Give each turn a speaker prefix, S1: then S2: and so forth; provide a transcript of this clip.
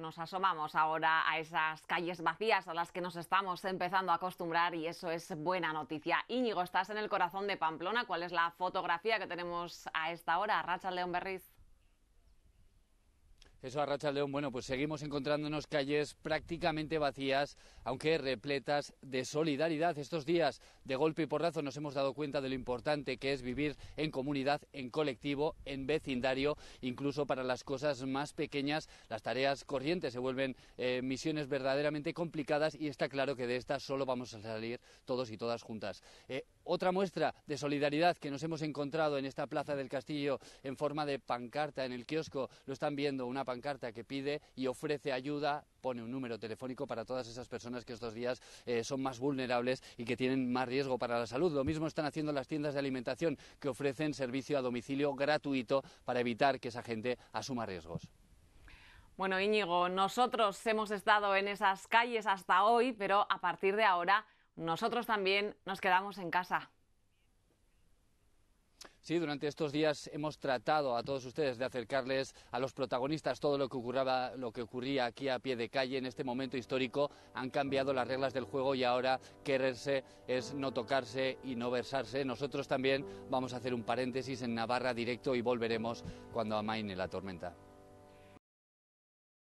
S1: Nos asomamos ahora a esas calles vacías a las que nos estamos empezando a acostumbrar y eso es buena noticia. Íñigo, estás en el corazón de Pamplona. ¿Cuál es la fotografía que tenemos a esta hora? Racha León Berriz.
S2: Eso Racha León, bueno, pues seguimos encontrándonos calles prácticamente vacías, aunque repletas de solidaridad. Estos días de golpe y porrazo nos hemos dado cuenta de lo importante que es vivir en comunidad, en colectivo, en vecindario, incluso para las cosas más pequeñas, las tareas corrientes se vuelven eh, misiones verdaderamente complicadas y está claro que de estas solo vamos a salir todos y todas juntas. Eh, otra muestra de solidaridad que nos hemos encontrado en esta Plaza del Castillo en forma de pancarta en el kiosco, lo están viendo, una Carta que pide y ofrece ayuda pone un número telefónico para todas esas personas que estos días eh, son más vulnerables y que tienen más riesgo para la salud. Lo mismo están haciendo las tiendas de alimentación que ofrecen servicio a domicilio gratuito para evitar que esa gente asuma riesgos.
S1: Bueno, Íñigo, nosotros hemos estado en esas calles hasta hoy, pero a partir de ahora nosotros también nos quedamos en casa.
S2: Sí, durante estos días hemos tratado a todos ustedes de acercarles a los protagonistas todo lo que, ocurraba, lo que ocurría aquí a pie de calle en este momento histórico. Han cambiado las reglas del juego y ahora quererse es no tocarse y no versarse. Nosotros también vamos a hacer un paréntesis en Navarra directo y volveremos cuando amaine la tormenta.